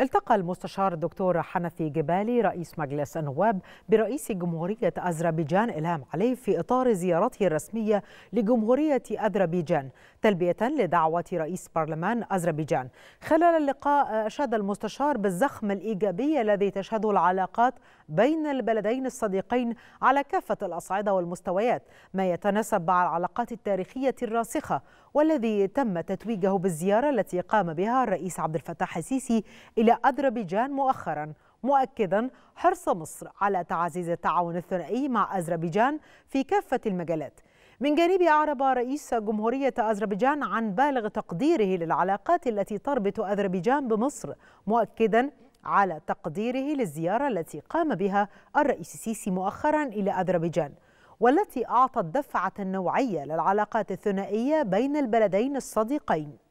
التقى المستشار الدكتور حنفي جبالي رئيس مجلس النواب برئيس جمهورية أذربيجان إلهام علي في إطار زيارته الرسمية لجمهورية أذربيجان تلبية لدعوة رئيس برلمان أذربيجان خلال اللقاء أشاد المستشار بالزخم الإيجابي الذي تشهده العلاقات بين البلدين الصديقين على كافة الأصعدة والمستويات ما يتناسب مع العلاقات التاريخية الراسخة والذي تم تتويجه بالزيارة التي قام بها الرئيس عبد الفتاح السيسي إلى أذربيجان مؤخرا مؤكدا حرص مصر على تعزيز التعاون الثنائي مع أذربيجان في كافة المجالات من جانب أعرب رئيس جمهورية أذربيجان عن بالغ تقديره للعلاقات التي تربط أذربيجان بمصر مؤكدا على تقديره للزيارة التي قام بها الرئيس السيسي مؤخرا إلى أذربيجان والتي أعطت دفعة نوعية للعلاقات الثنائية بين البلدين الصديقين